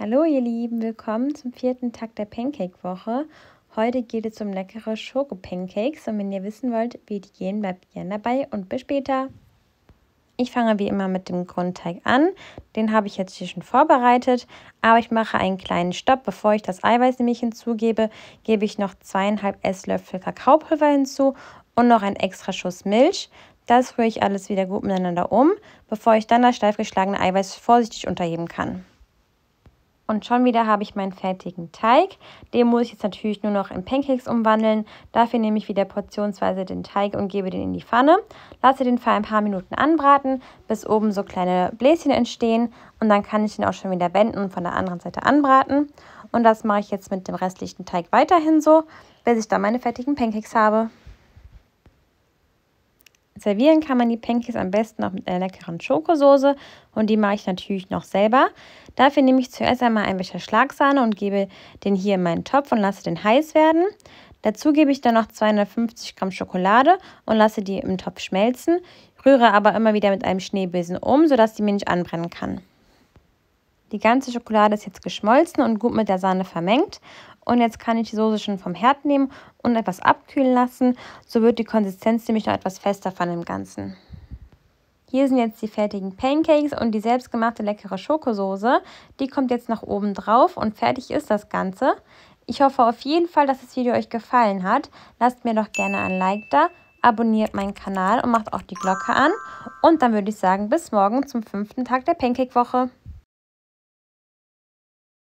Hallo ihr Lieben, willkommen zum vierten Tag der Pancake-Woche. Heute geht es um leckere Schoko-Pancakes und wenn ihr wissen wollt, wie die gehen, bleibt gerne dabei und bis später. Ich fange wie immer mit dem Grundteig an. Den habe ich jetzt hier schon vorbereitet, aber ich mache einen kleinen Stopp. Bevor ich das Eiweiß nämlich hinzugebe, gebe ich noch zweieinhalb Esslöffel Kakaopulver hinzu und noch einen extra Schuss Milch. Das rühre ich alles wieder gut miteinander um, bevor ich dann das steif geschlagene Eiweiß vorsichtig unterheben kann. Und schon wieder habe ich meinen fertigen Teig. Den muss ich jetzt natürlich nur noch in Pancakes umwandeln. Dafür nehme ich wieder portionsweise den Teig und gebe den in die Pfanne. Lasse den für ein paar Minuten anbraten, bis oben so kleine Bläschen entstehen. Und dann kann ich den auch schon wieder wenden und von der anderen Seite anbraten. Und das mache ich jetzt mit dem restlichen Teig weiterhin so, bis ich dann meine fertigen Pancakes habe. Servieren kann man die Pancakes am besten auch mit einer leckeren Schokosoße und die mache ich natürlich noch selber. Dafür nehme ich zuerst einmal ein bisschen Schlagsahne und gebe den hier in meinen Topf und lasse den heiß werden. Dazu gebe ich dann noch 250 Gramm Schokolade und lasse die im Topf schmelzen, rühre aber immer wieder mit einem Schneebesen um, sodass die mir nicht anbrennen kann. Die ganze Schokolade ist jetzt geschmolzen und gut mit der Sahne vermengt. Und jetzt kann ich die Soße schon vom Herd nehmen und etwas abkühlen lassen. So wird die Konsistenz nämlich noch etwas fester von dem Ganzen. Hier sind jetzt die fertigen Pancakes und die selbstgemachte leckere Schokosoße. Die kommt jetzt nach oben drauf und fertig ist das Ganze. Ich hoffe auf jeden Fall, dass das Video euch gefallen hat. Lasst mir doch gerne ein Like da, abonniert meinen Kanal und macht auch die Glocke an. Und dann würde ich sagen, bis morgen zum fünften Tag der Pancake-Woche.